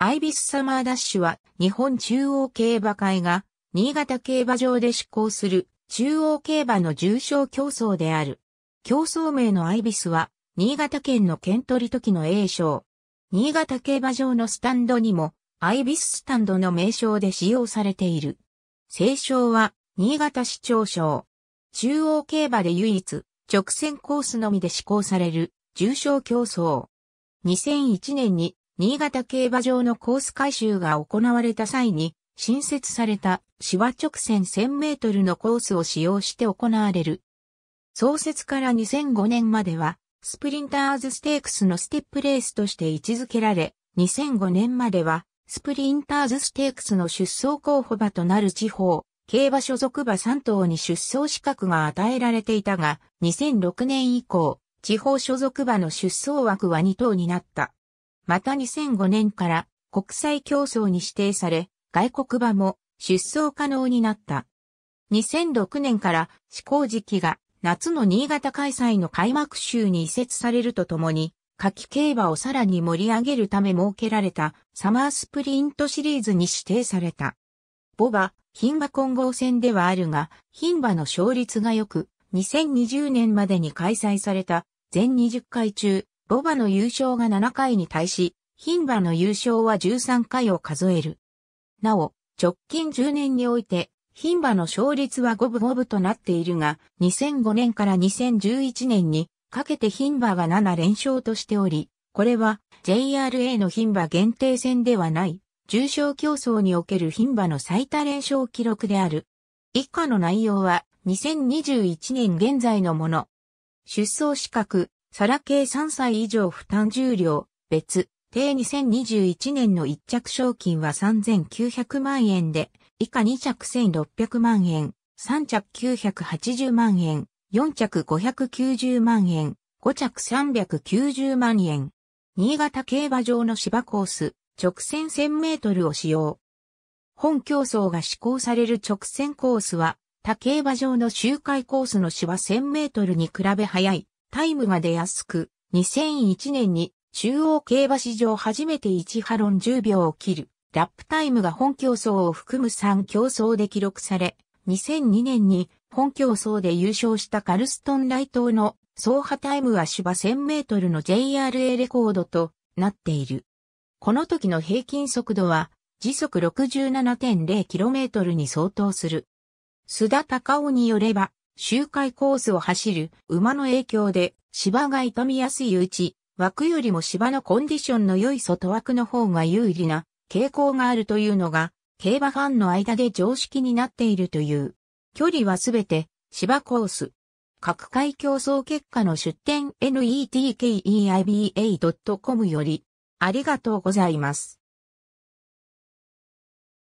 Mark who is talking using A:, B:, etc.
A: アイビスサマーダッシュは日本中央競馬会が新潟競馬場で施行する中央競馬の重賞競争である。競争名のアイビスは新潟県の県取り時の栄称。新潟競馬場のスタンドにもアイビススタンドの名称で使用されている。聖称は新潟市長賞。中央競馬で唯一直線コースのみで施行される重賞競争。2001年に新潟競馬場のコース改修が行われた際に、新設されたシワ直線1000メートルのコースを使用して行われる。創設から2005年までは、スプリンターズステークスのステップレースとして位置づけられ、2005年までは、スプリンターズステークスの出走候補馬となる地方、競馬所属馬3頭に出走資格が与えられていたが、2006年以降、地方所属馬の出走枠は2頭になった。また2005年から国際競争に指定され、外国馬も出走可能になった。2006年から試行時期が夏の新潟開催の開幕週に移設されるとともに、夏季競馬をさらに盛り上げるため設けられたサマースプリントシリーズに指定された。ボバ、牝馬混合戦ではあるが、牝馬の勝率が良く、2020年までに開催された全20回中ボバの優勝が7回に対し、ヒンバの優勝は13回を数える。なお、直近10年において、ヒンバの勝率は五分五分となっているが、2005年から2011年にかけてヒンバが7連勝としており、これは JRA のヒンバ限定戦ではない、重賞競争におけるヒンバの最多連勝記録である。以下の内容は2021年現在のもの。出走資格、皿系3歳以上負担重量、別、定2021年の1着賞金は3900万円で、以下2着1600万円、3着980万円、4着590万円、5着390万円。新潟競馬場の芝コース、直線1000メートルを使用。本競争が施行される直線コースは、他競馬場の周回コースの芝1000メートルに比べ早いタイムが出やすく、2001年に中央競馬史上初めて1波論10秒を切る、ラップタイムが本競争を含む3競争で記録され、2002年に本競争で優勝したカルストンイトの走破タイムは芝1000メートルの JRA レコードとなっている。この時の平均速度は時速 67.0km に相当する。須田隆夫によれば、周回コースを走る馬の影響で芝が傷みやすいうち、枠よりも芝のコンディションの良い外枠の方が有利な傾向があるというのが、競馬ファンの間で常識になっているという。距離はすべて芝コース。各界競争結果の出展 netkeiba.com よりありがとうございます。